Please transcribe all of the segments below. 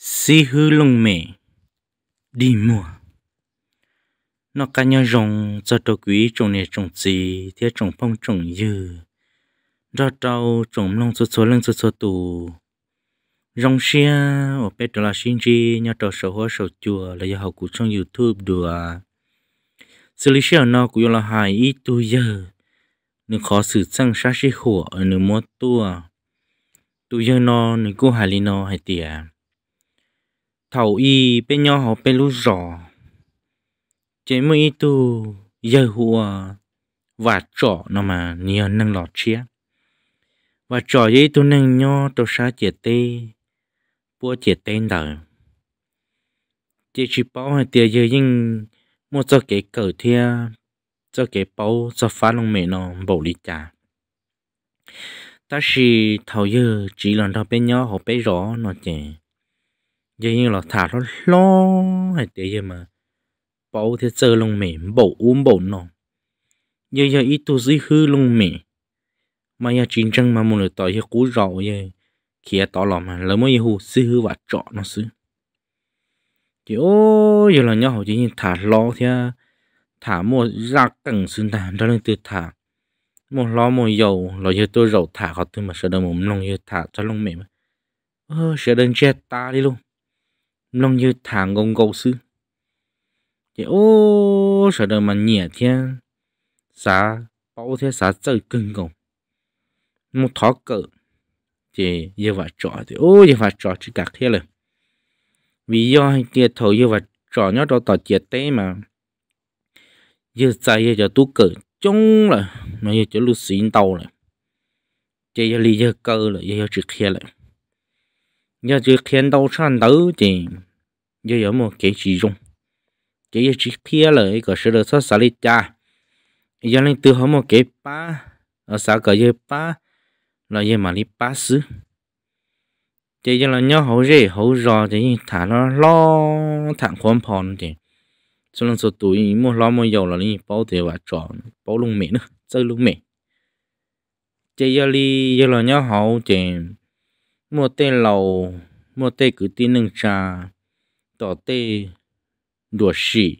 Si hư lông mẹ Đi mua Nó cá nhau rồng Cho tổ quý trồng này trồng gì Thế trồng phong trồng dư Đó trâu trồng lông số số lông số số tù Rồng xe Ở bếp đó là xin chi Nhà trò sổ hóa sổ chùa Là do học của trong youtube đùa xử lý xe nó cũng là hài ít tu giờ Nếu khó xử sang xa xí khổ Ở nơi mua tua Tu giờ nó Nếu cô hài lý nó hay tiền thầu y bên nhau họ bên lú rõ chế mới tu giờ hùa và trọ nó mà nhiều năng lọt chia và trọ dây tu năng nho tu sa chế tê bua chế tê đời chế chỉ bảo hay tiền giờ nhưng mua cho cái cờ thia cho cái bảo cho phá lòng mẹ nó bổ lý trả ta chỉ thầu giờ chỉ lần đầu bên nhau họ bên rõ nó chè giờ như là thả nó lo hay thế giờ mà bảo thì chơi lông mẹ bảo uống bảo nó giờ giờ ít tu gì hư lông mẹ mà giờ chiến tranh mà muốn được tới giờ cú rõ giờ kia tỏ lòng mà lỡ mới hư sư hư và chọn nó sư chỉ ô giờ là nhau chỉ như thả lo thì thả mua ra cẳng xuyên tàn đó lên từ thả một lo một dầu lo giờ tôi dầu thả họ tôi mà sợ đâu mà lông giờ thả cho lông mẹ mà ơ sợ đơn chết ta đi luôn nông như thằng gấu sư, 弄就谈公狗事，这哦晓得嘛？热天啥包天啥走跟公，木讨狗，这也话抓的哦，也话抓去隔天了。vì do tiền thầu như vậy trò nhớ cho tỏ chia tế mà giờ chạy giờ tú cử chống là mà giờ chỗ lúc xin tàu là chơi giờ ly giờ cơ là giờ chỉ kia là giờ chỉ thiên đau san đấu chỉ giờ có một cái gì dùng chỉ chỉ kia là cái sự đó sao xả đi cha giờ lên từ hôm một cái ba ở xã cái giờ ba là giờ mà đi ba xứ chỉ giờ là nhau học rể học rò thì thả nó lo thẳng quan phòn thì cho nên số tuổi mua lo mua dầu là đi bao tiền và tròn bao lung mẹ nữa chơi lung mẹ chỉ giờ đi giờ là nhau học thì mua tê lầu mua tê cứ tí nâng cha, tỏ tê đùa xỉ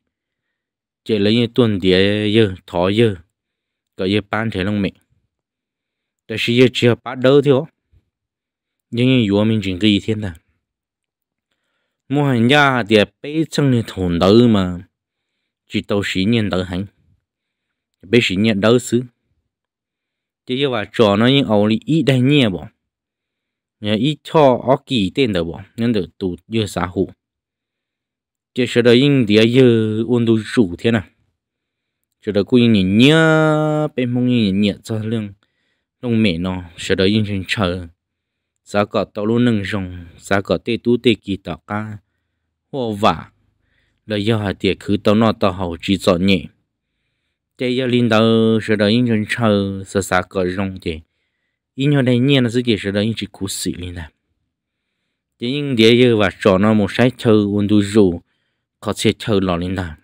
chế lấy như tuần đĩa dơ thó dơ có dơ bán thế lòng mẹ đó xí dơ chia bán đỡ thôi, nhưng như yếu mình chính kỳ thiên ta mua hàng nhà thì à, bế chân thì thổn đỡ mà chỉ tàu xí nhiên đỡ hàng, bế xí nhiên đỡ xứ chứ giờ và trò nó như ẩu lý ít đại nhẹ bỏ nhà ít cho ở kỳ tên đó bọn nên được tụ dơ xã hội chỉ sợ đó in địa dơ chủ thế nào sợ đó cũng nhìn nhớ bên mông nhìn nhớ cho lương lông mẹ nó sợ đó in trên chờ giá cả tàu luôn nâng rồng giá cả tê tú kỳ tàu ca hoa là do hạt tiền cứ tàu nọ tàu hậu chỉ cho nhẹ tê giờ linh đầu sợ đó in trên chờ sợ giá cả 因 nhau đây nhiên là sự kiện sự đó nhưng chỉ cú sĩ lên là thế nhưng địa như và trò nó một sai thơ uốn du dù có sẽ thơ lò lên là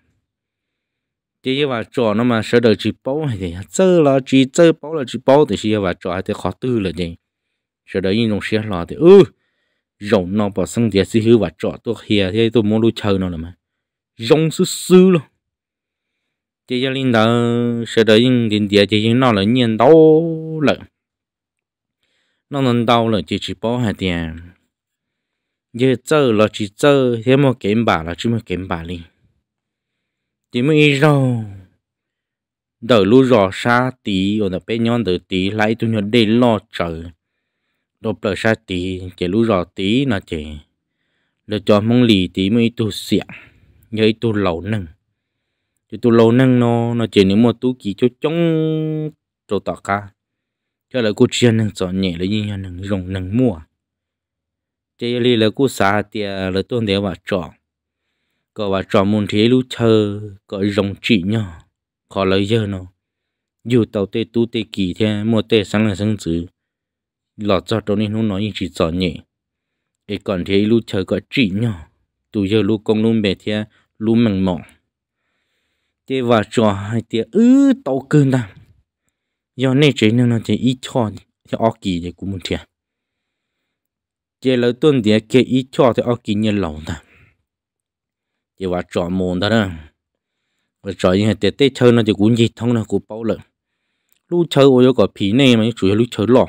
thế như và trò nó mà sợ đời chỉ bảo thì chơi là chỉ chơi bảo là chỉ bảo thì sẽ và trò thì khó tư là gì sợ đời nhưng nó sẽ lò thì ừ rồng nó bảo sinh địa sư hữu và trò tôi hiền thế tôi muốn lui chơi nó là mà rồng sư sư luôn chỉ cho linh đó sợ đời nhưng đến địa chỉ nó là nhiên đâu lợn nó nên đau là chỉ chỉ bỏ hai tiền giờ chơi là chỉ chơi thế mà kiếm bà là chỉ mà kiếm bà đi chỉ mới rồi đợi lúc rõ xa tí rồi nó bé nhon đợi tí lại tụi nhớ để lo chờ đột đợi xa tí chỉ lúc rõ tí là chỉ là cho mong lì tí mới tu xịa nhớ tu lẩu nâng chứ tu lẩu nâng nó nó chỉ nếu mà tu kỳ cho chống cho tọa ca cho là cô chia nâng chọn nhẹ là như nâng rồng nâng mua chế là là cô xả tiền à, là tuân để bà trọ có bà trọ muốn thế lú thơ có rồng chỉ nhỏ khó lấy giờ nó dù tàu tê tu tê kỳ thế mua tê sáng là sáng chữ lọt cho tôi nên nó nói chỉ chọn nhẹ ấy còn thế lú thơ có chỉ nhỏ tụ giờ lú công lú bề thế lú mặn mỏ chế bà trọ hai tiền ư tàu cơn đam giờ này chỉ nên nó chỉ ít cho thì ở kỳ thì cũng muốn thiệt chỉ là tuần thì cái ít cho thì ở kỳ nhiều lâu ta chỉ ว่า chọn môn ta đó và chọn những cái tết chơi nó thì cũng gì thông nó cũng bao lần lúc chơi ôi có phí này mà chủ yếu lúc chơi lọ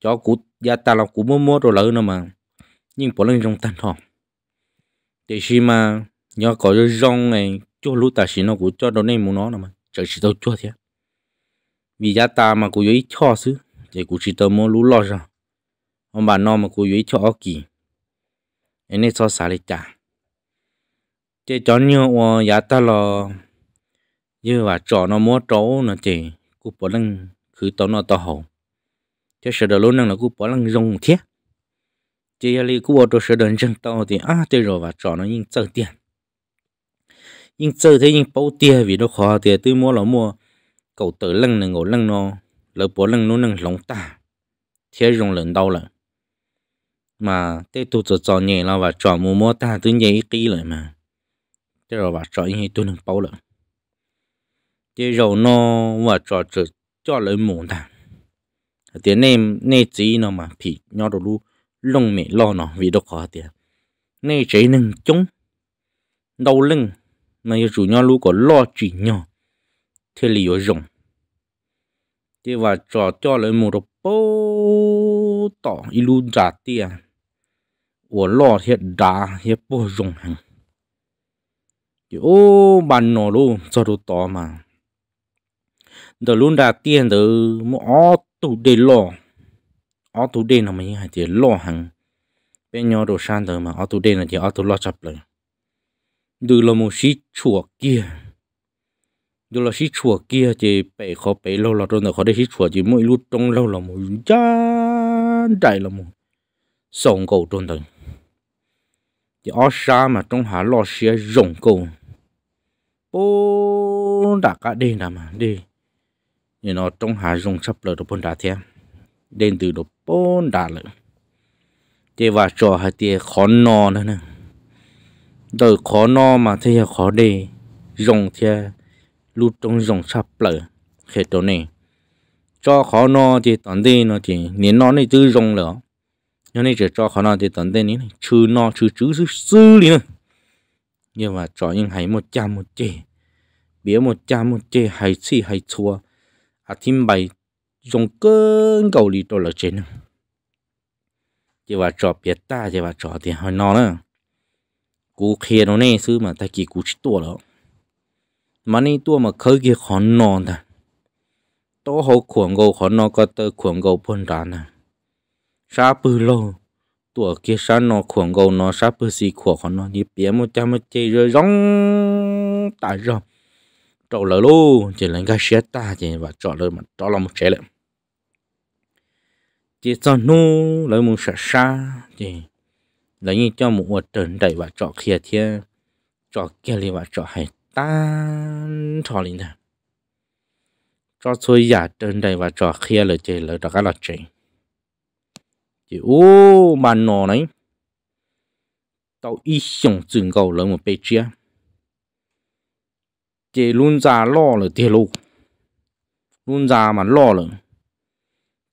cho cú gia ta là cú mua mua rồi lỡ nó mà nhưng bỏ lên trong tan thọ để khi mà nhớ có rong này cho lúc ta chỉ nó cũng cho đồ này muốn nó mà trời chỉ tao chua thế vì giá ta mà cô ấy cho xứ thì cô chỉ tớ mua lú lo ra ông bà nó mà cô ấy cho kỳ anh ấy so xả lại trả chế chó nhiều và giá ta lo như và trò nó mua trấu nó chỉ cô bỏ lăng khứ tớ nó to hậu chế sợ đời luôn năng là cô bỏ lăng rong thiết chế ali cô bỏ đồ sợ đời rong tao thì à thế rồi và trò nó nhưng sợ tiền nhưng sợ thế nhưng bao tiền vì nó khó tiền tôi mua là mua cậu tự lưng nâng ngộ lưng nó lỡ bố lưng nó nâng lóng ta thế rong lần đau mà tê tu cho cho nhẹ là và trò mua mua ta tự nhẹ mà thế rồi và trò nhẹ tu nâng bao lận thế rồi nó cho cho lấy mồm ta tiền nem nè chỉ nó mà phì nhỏ lông mẹ lo nó vì đâu có tiền nè chỉ nâng chống mà chủ nhỏ lu có lo chỉ nhỏ thế là yếu rộng thế và cho cho lại một đồ bố tỏ ilu giả tia của lò hiện đá hiệp bố rộng hàng chứ ô bàn nó luôn cho đồ tỏ mà đó luôn đã tiền đó mỏ tủ đề lò ó tủ đề nó mới hay thì lò hàng bên nhau đồ san đó mà ó tủ đề là chỉ ó tủ lò chập lại đưa là một xí chùa kia dù là xí chùa kia chỉ bể khó bể lâu là rồi khó để xí chùa chỉ mỗi lúc trong lâu là một chán chạy là một sòng cầu trôn thôi chỉ ở xa mà trong hà lo xe rồng cầu bố đã cả đêm là mà đi nhưng nó trong hà rồng sắp lỡ được bôn đá thế đến từ đồ bôn đá lỡ chỉ và trò hai tia khó no nữa nè đời khó no mà thế là khó đi rồng thế lu trong dòng sắp lở khế tổ này cho thì tận đây nó chỉ nên nó này tư dòng lở cho nên chỉ cho khó thì tận đây này chữ no chữ chữ chữ sư liền mà cho những hay một trăm một chê bía một trăm một chê hay chi hay chua à thêm bài dùng cơn cầu lì đồ là trên chỉ và trò biệt ta chỉ và nữa cú kia nó nè xứ mà ta kỳ cú chít tua mà ni tua mà khơi cái khoản nợ ta tố hậu khuẩn gầu khó nọ có tơ khuẩn gầu buồn ra nè sa bư lô tua cái sa nọ khoản gầu nọ sa bư xì khoản khó nọ như bia một trăm một chê rồi rong tại rồi trộn lỡ luôn, chỉ là cái xe ta chỉ và trả lỡ mà trả lỡ một xe lỡ chỉ cho nu lấy một sợi sa chỉ lấy như cho một vật trần đầy và trọ kia thiên trọ kia liền và trọ hay tan thọ linh thà cho tôi giả trên đây và trò kia là chơi là trò cá là chơi chỉ ô mà nọ này tao ít xong chừng cầu lớn một bề chia chỉ luôn già lo là tiền luôn luôn già mà lo là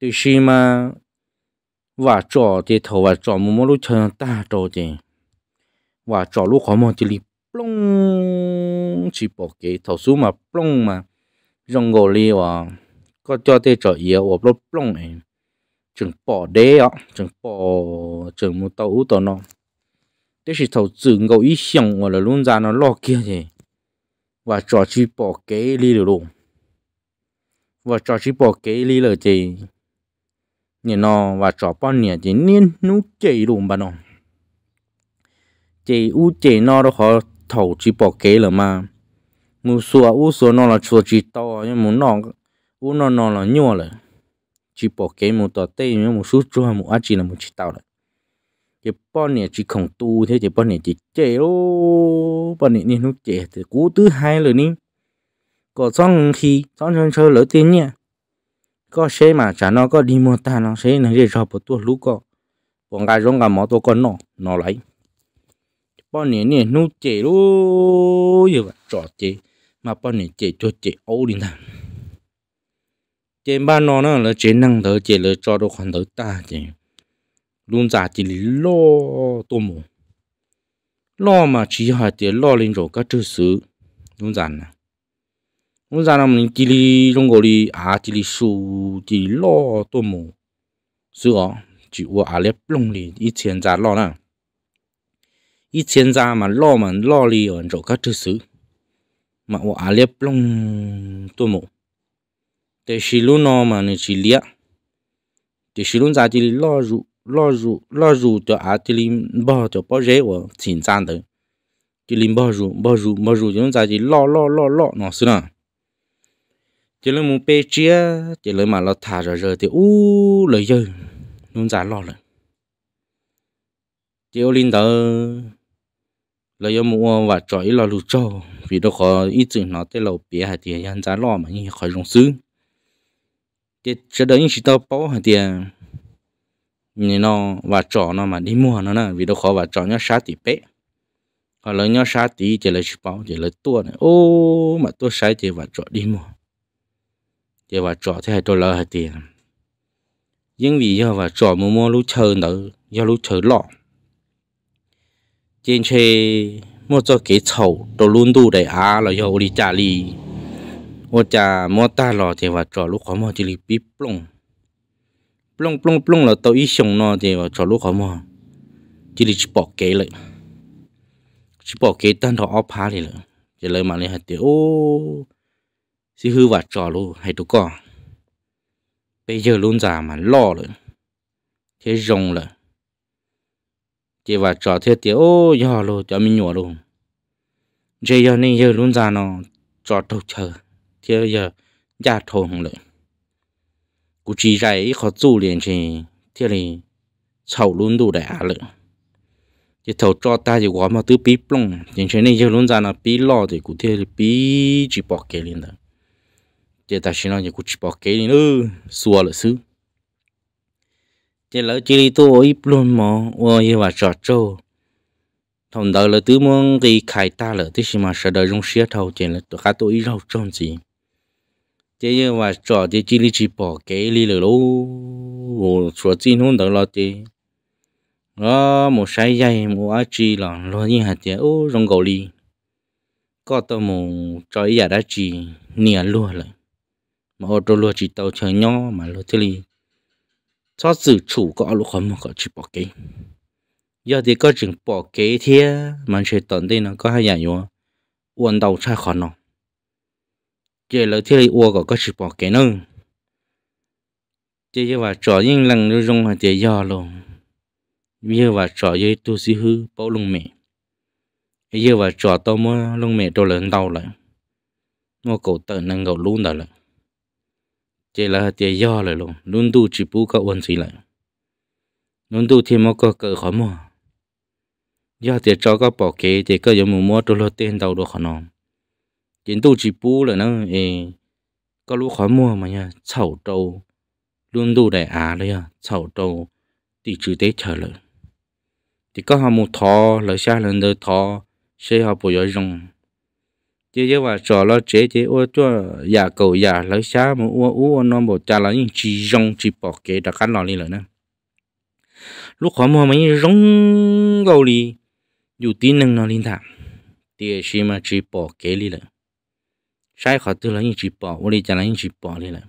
thì khi mà và trò thì thầu và trò mua mua lúc chờ ta cho thì và trò lúc khó mua thì lì plong chỉ bỏ cái thầu số mà plong mà trong ngồi li và có cho tê trở yếu và plong plong này chừng bỏ đế ạ chừng bỏ chừng một tàu tàu nó thế thì thầu chữ ngồi ý xong và là luôn ra nó lo kia gì và trò chỉ bỏ cái li được luôn và trò chỉ bỏ cái li là thì nhìn nó và trò bao nhiêu thì nên nú chạy luôn bà nó chị u chị nó đó họ thầu chỉ bỏ kế là mà mu sùa u sùa nó là chùa chỉ to nhưng mu nó u nó nó là nhua rồi chỉ bỏ cái mu tỏ tê nhưng mu sút chua mu ăn chỉ là mu chỉ tao rồi chỉ bao nhiêu chỉ không tu thế chỉ bao nhiêu chỉ chế lô bao nhiêu nên nu chế thì cú thứ hai rồi ní có xong khi xong xong chơi lỡ tiền nhé có xe mà chả nó có đi mua ta nó xe nó để cho bộ tua lú có bọn gái rong cả mỏ tôi con nó nó lấy bao nhiêu nên nu chế lô như vậy trò chế mà bọn này chế cho chế ấu đi ta chế ba nó nó là chế năng thở chế là cho đồ khoản thở ta chế luôn giả chỉ lo tô mồ, lo mà chỉ hỏi chế lo lên rồi các chữ xứ luôn giả nè luôn giả là mình chỉ đi trong gọi đi à chỉ đi su chỉ lo tô mồ, xứ ó chỉ qua à lép lông đi ít tiền giả lo nè ít tiền giả mà lo mà lo đi ở rồi các chữ xứ mà ma wa alep long tu mo te shilu no ma ni chi lia te shilu za ti lo ru lo ru lo ru to a ti lim bo to po je wo chin zan de ti lim bo ru bo ru bo ru jong za ti lo lo lo lo no su na ti lo mu pe chia ti lo ma lo tha ra ra ti u lo yo nun za lo le ti o lin de là yêu mua và cho ít là lụt trâu vì đâu có ít chữ nó tới lầu bia hay tiền nhân giá lo mà như khỏi dùng xứ thì cho đấy chỉ tao bảo hay tiền nhìn nó và cho nó mà đi mua nó nè vì đâu khó và cho nhớ sát thì bé họ lấy nhớ sát tí thì lấy chỉ bảo thì lấy tua này ô mà tua sai thì và cho đi mua thì và cho thế tôi lỡ hay tiền nhưng vì do và cho mua mua lúc chờ nữa do lúc chờ lọ trên xe mua cho cái chậu đồ luôn đủ để á là do đi trả lì ô cha mua ta lò thì và trò lúc khó mua chỉ lì bíp plong plong plong plong là tàu ít xong nó thì và trò lúc khó mua chỉ chỉ bỏ kế lại chỉ bỏ kế tan thọ ốp phá thì mà này hạt ô xí hư và trò luôn hay tụ bây giờ luôn già mà lo rồi thế rồi chỉ và trò thiết tiếc ô giờ luôn cho mình nhỏ luôn chỉ giờ nên giờ luôn ra nó trò đầu chờ thế giờ gia thổ hồng lợi cụ chỉ dạy khó du liền thì thế này sầu luôn đủ đã lợi chỉ thầu cho ta chỉ quá mà tứ bí plong chính thế này giờ luôn ra nó bí lo thì cụ là bí chỉ bỏ kể liền đó chỉ ta xin nó chỉ cụ chỉ bỏ kể liền ư ừ, xua lợi xứ chỉ lỡ chỉ đi tu ít luôn mà ôi và trò trâu thằng đời là tứ muốn cái khai ta lỡ tí xí mà sợ đời rong xía thầu chỉ là tụi cá tu ít rau trôn gì chỉ như và trò chỉ chỉ đi chỉ bỏ cái đi lỡ lố số chỉ nó đời là chỉ đó một sai dây một á chỉ là lo như hạt tiền ô rong gầu đi có tao mù cho ý giả đã chỉ nia luôn rồi mà ô tô luôn chỉ tàu chờ nhỏ mà luôn thế đi cho dự chủ có lúc khó mà có chỉ bỏ kế giờ thì có chừng bỏ kế thì mà sẽ tận đây nó có hai nhà nhau uốn đầu trai khó nó giờ là thế uo có có chỉ bỏ kế nữa chỉ như là trò những lần nó rung là thì do luôn như là trò như tu sĩ hư bao lông mẹ như là trò tao mua lông mẹ tôi lớn đầu lại mua cổ tận năng gầu luôn đó lại chế là chế do lại luôn luôn tu chỉ bù các quân sĩ lại luôn tu thì mà có cỡ khó mua do thì cho các bảo kế thì có giống mua đồ lót tiền đầu đồ khó nó chính tu chỉ bù là nó ê có lúc khó mua mà nha chậu trâu luôn tu đại á đấy à chậu trâu thì chữ tế trở lại thì có họ một thọ là xa lần đời thọ sẽ họ bồi dưỡng chỉ giờ mà cho nó chế chế ô cho nhà cầu nhà lấy xa mà ô ô nó một cha là những chỉ rong chỉ bỏ kế đặt cắt lò đi rồi nè lúc khó mua mấy rong gầu đi dù tin năng nó lên thảm thì chỉ mà chỉ bỏ kế đi rồi sai khó tư là những chỉ bỏ ô đi cha là những chỉ bỏ đi rồi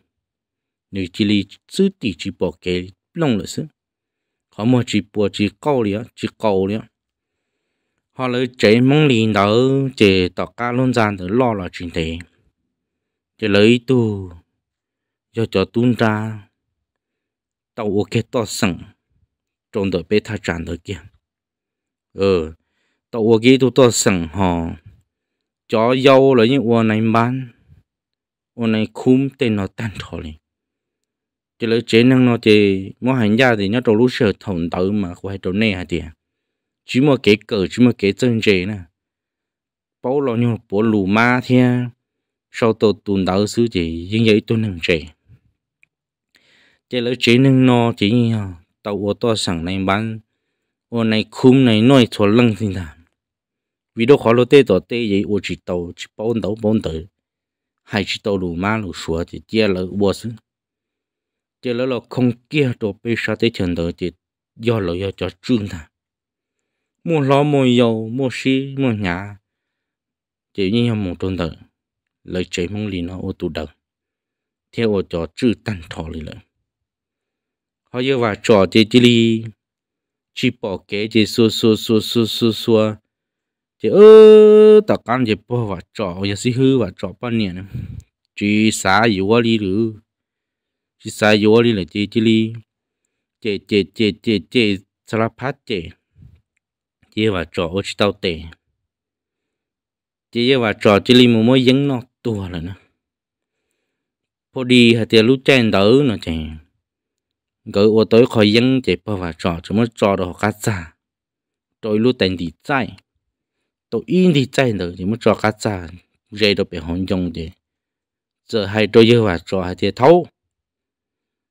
nếu chỉ đi chứ thì chỉ bỏ kế lông rồi chứ khó mua chỉ bỏ chỉ cầu đi chỉ cầu đi họ lấy chế mong lì đó chế tỏ ca luôn gian thử lo là chuyện thế chế lấy tu cho cho tuôn ra tàu ok to sẵn trộn đổi bê tha tràn thôi kia ờ tàu ok tu to sẵn họ chó dâu là những uo này bán uo này khum tên nó tan thọ liền chế lấy chế năng nó chế mua hàng gia thì nó trong lũ sợ thổn tử mà quay trong này hả tiền chỉ mà cái cờ chỉ mà cái chân chế nè bao lo nhau bỏ lù ma thia sau tổ tụn đạo sư chỉ những vậy tôi nằm chế chế lỡ chế nâng no chỉ tàu ô tô sẵn này bán ô này khum này nói thua lăng thì thà vì đó khó lo tê tổ tê vậy ô chỉ tàu chỉ bao tàu bao tàu hay chỉ tàu lù ma lù xua chỉ chế lỡ bùa sư chế lỡ lo không kia đồ bê sa tê chân tờ chỉ do lỡ do cho trương thà mua lo mua dầu mua xí mua nhà chỉ như một tuần đầu lấy chế mong lì nó ô tụ đầu theo ô cho chữ tan thọ lì lợi họ yêu và trò chế chỉ lì chỉ bỏ kế chế xua xua xua xua xua xua chỉ ơ tao căn chế bỏ và trò giờ xí hư và trò bao nhiêu nữa chỉ xả yếu lì lử chỉ xả yếu lì là chế chỉ lì chế chế chế chế chế sara phát chế chỉ và trò ô tao tệ chỉ và trò chỉ li một mối dính nó tua rồi nè phố đi hay tiền lúc chen đỡ nó chè gỡ ô tới khỏi dính chỉ bao và trò chỉ mới trò đồ cá xa tôi lúc tiền thì chạy tôi in thì chạy được chỉ mới trò cá xa dây đồ bị hỏng dùng thì giờ hai tôi dơ và trò hay tiền thấu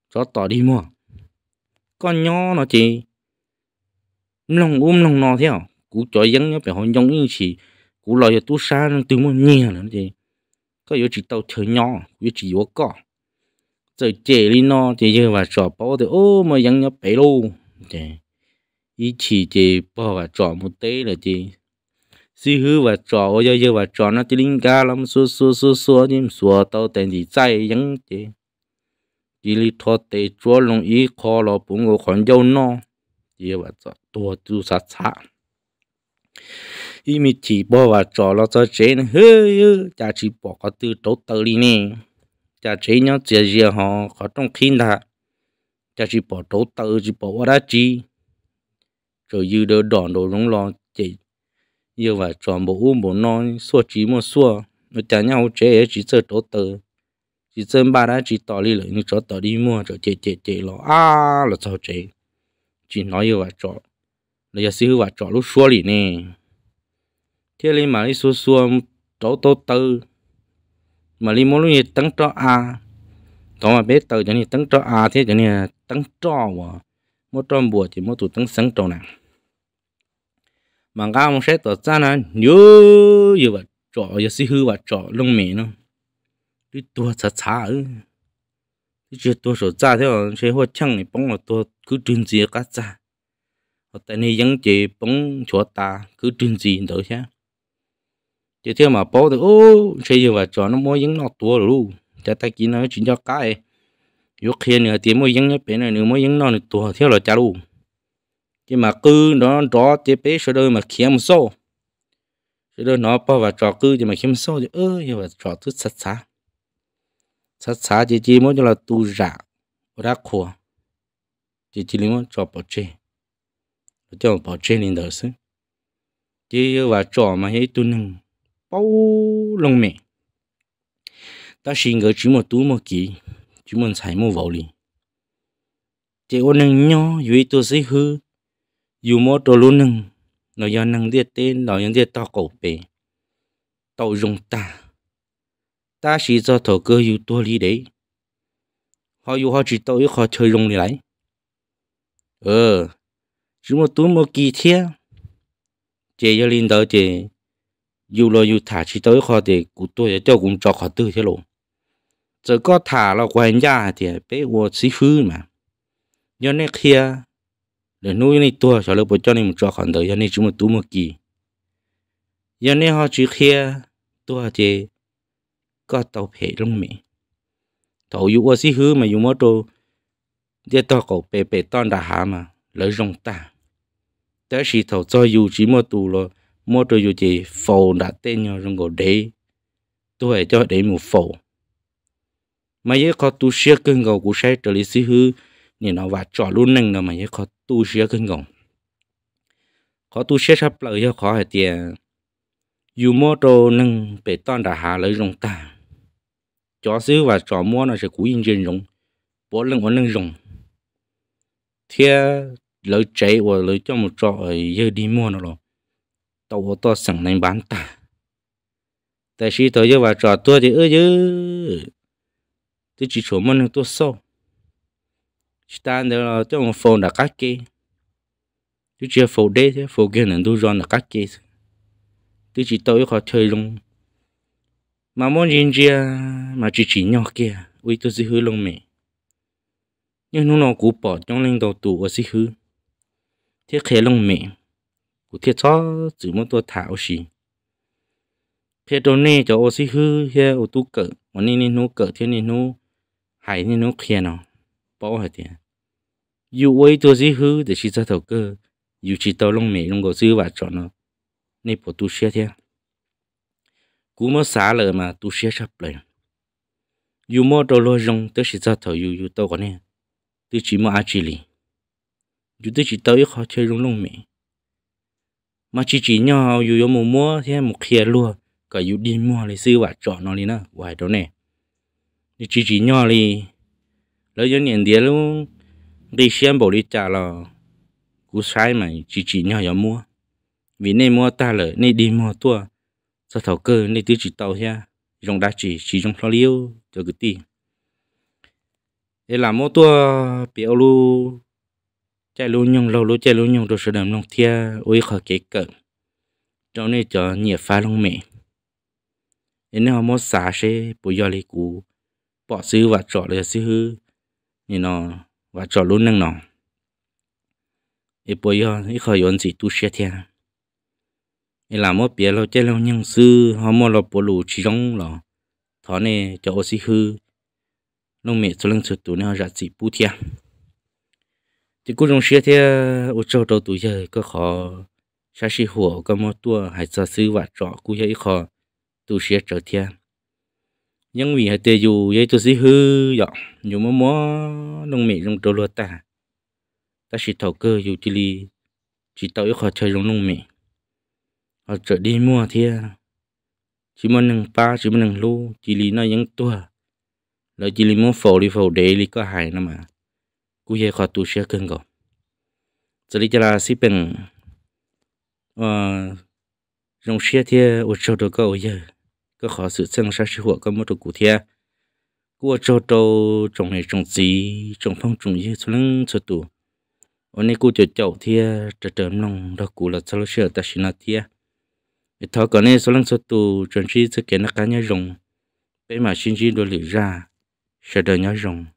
chó tỏ đi mua con nho nó chỉ lòng ôm lòng nó theo cú cho dân nhớ phải họ giống như chỉ cú lo cho tu xa nó từ một nhẹ nữa chứ có yếu chỉ tàu chơi nhỏ yếu chỉ yếu cỏ giờ chế đi nó chế như và trò bao thì ô mà dân nhớ bể luôn chứ ý chỉ chế bao và trò một tế là chứ si hư và trò ô giờ giờ và trò nó chỉ linh ca lắm xua xua xua xua nhưng xua tàu tên gì chạy dân chứ chỉ li thoát tế chúa lòng ý khó lo bụng của con dâu nó giờ và trò ตัวจูสัสะอีมีจีบว่าจอเราจะเจนเฮ้ยจะจีบอกก็ตื่นตัวตื่นนี่จะเจนยังเจียเจียหอเขาต้องคิดนะจะจีบอกตัวตื่นจีบอกว่าได้จีจะยืดดอนโดนลงจี như vậy chọn bộ uống bộ non xua chỉ một xua nó chả nhau chế chỉ chơi tố tờ chỉ chơi ba đã chỉ tỏ đi lợi như chó tỏ đi mua cho chế chế chế lo à là sao chế chỉ nói như vậy chọn là giờ xíu và trọ lúc xua lì nè thế lên mà đi xua xua trổ tô tư mà đi muốn lúc tấn trọ a đó mà biết từ cho nên tấn trọ a thế cho nên tấn trọ mà mỗi trọ bùa thì mỗi tụ tấn sấn trọ nè mà các ông sẽ tỏ ra là nhớ như vậy trọ giờ xíu và trọ lông mẹ nó đi tua chả chả ấy chứ tôi sợ cha thế rồi sẽ hoa chăng này bóng là tôi cứ truyền gì cả cha họ tên này vẫn chỉ bóng chúa ta cứ truyền gì tới chứ theo mà bố thì ô xây dựng và cho nó mua những nó tua luôn cho ta chỉ nó chuyện cho cái lúc khi nữa thì mỗi những bé này nữa mua những nó tua theo là cha luôn chỉ mà cứ nó đó thì bé sơ đôi mà kiếm số sơ đôi nó bao và cho cứ thì mà kiếm số thì ơ như là trò thứ sát sát sát sát chỉ mua mỗi là tu giả ra khổ chỉ chỉ lấy mua cho bỏ chơi cho bỏ trên lên đó xứ chỉ và trò mà hết tu nâng bao lông mẹ ta xin gỡ chỉ một tú một kỳ chỉ một xài một vẩu liền chỉ ôn nâng nhỏ dưới tôi sẽ hư dù mô tôi luôn nâng nó do nâng địa tên nó do địa to cổ bể tàu dùng ta ta chỉ do thổ cơ dù tôi lý đấy họ dù họ chỉ tàu yêu họ chơi dùng lại, ờ chúng mà tú một kỳ thế chị cho linh đó chị dù lo dù thả chỉ tới khó thì cụ tôi cho cũng cho khó tư thế lộ giờ có thả là quen ra thì bé của sĩ phứ mà do này kia để nuôi này tua cho lớp cho nên một cho khoản tới cho nên chúng một tú một kỳ do này họ chỉ kia tua thì có tàu phê lông mẹ thầu dù của sĩ hư mà dù mất đồ thì tao cậu bề bề toàn đã hạ mà lấy rong ta tới khi thầu cho dù chỉ mua tù lo mua cho dù chỉ phổ đã tên nhau trong cổ đế tôi hãy cho để một phổ mà ye có tu sửa cưng gầu của sai trở lý sư hư nên nó và chọn luôn nâng là mà ye có tu sửa cưng gầu có tu sửa sắp lợi cho khó hay tiền dù mua cho nâng bể toàn đã hạ lấy rồng ta cho sư và chọn mua nó sẽ cú yên trên rồng bố lưng của nâng rồng thế lỡ cháy và lỡ cho một trọ ở giờ đi mua nó rồi tàu ô tô sẵn này bán ta tại sao tôi giờ vào trọ tôi thì ơi chứ tôi chỉ chỗ mình tôi sâu chỉ ta nữa là cho một phone là các kia tôi chưa phone đế thế phone kia là tôi run là các kia tôi chỉ tôi có chơi luôn mà muốn gì kia mà chỉ chỉ nhỏ kia vì tôi chỉ hư luôn mẹ nhưng nó nó cũng bỏ trong linh đầu tủ ở chỉ hư thế khé lông mẹ của thế cho chỉ muốn tôi thảo xì thế đồ này cho ô xí hư thế ô tu cỡ mà nên nên nô cỡ thế nên nô hải nên nô khé nó bỏ hết tiền dù ấy tôi xí hư để chỉ cho thầu cơ dù chỉ tao lông mẹ lông gò dư và chọn nó nên bỏ tu xe thế cú mà xả lời mà tu xe sắp lời dù mà đồ lo rong tới chỉ cho thầu dù dù tao có nè tôi chỉ mà ăn chỉ liền dù tới chỉ tới khó chơi rung lung mẹ mà chỉ chỉ nhau dù có mùa mua thì một kia luôn cả dù đi mua lấy sư và chọn nó đi nè hoài đó nè thì chỉ chỉ nhau đi lấy cho nhận tiền luôn đi xem bộ đi trả là cú sai mà chỉ chỉ nhau có mua vì nên mua ta lợi nên đi mua tua sao thầu cơ nên tứ chỉ tàu ha trong đá chỉ chỉ trong lo liêu cho cái tiền để làm mua tua biểu luôn chạy lú nhung lâu lú chạy lú nhung đồ sơ đầm long thia ui khó kế cỡ trong này cho nhiệt phá long mẹ nên họ mua xả xe bù do lấy cú bỏ xứ và trọ lấy xứ hư nên nó và trọ luôn năng nó ít bù do ít khỏi yon gì tu xe thia nên làm mốt bia lâu chạy lâu nhung sư họ mua lọ bù lù chỉ rong lọ thọ này cho ô xứ hư long mẹ số lần số tụ nên họ rạch gì bù thia thì cũng trong xe thì ô châu đầu tuổi giờ có khó xa xí hồ có một tua hay cho sư và trọ cũng vậy khó tuổi xe trở thiên nhưng vì hai tê dù vậy tôi sĩ hư dọ dù mà mó nông mỹ trong trâu lúa ta ta chỉ thầu cơ dù chỉ li chỉ tao khó chơi trong nông mỹ họ trở đi mua thì chỉ muốn nâng ba chỉ muốn nâng lu chỉ li nó vẫn tua rồi chỉ li muốn phổ đi phổ để li có hài nữa mà Uh, cú ye khó tu sửa cưng gò giờ đi là sĩ bình ờ rong sửa thì ở chỗ đó có ye có khó sự chân sa sư hộ có một đồ cụ thiệt của chỗ đâu trồng này trồng gì trồng phong trồng gì số lượng số tủ hôm nay cô chợ chậu thì trở trở nông đó cụ là sao sửa ta xin là thiệt ít thọ cái này số lượng số tủ chuẩn chỉ sẽ kể nó cá nhau rồng bé mà xin chỉ đồ liệu ra sẽ đợi nhau rồng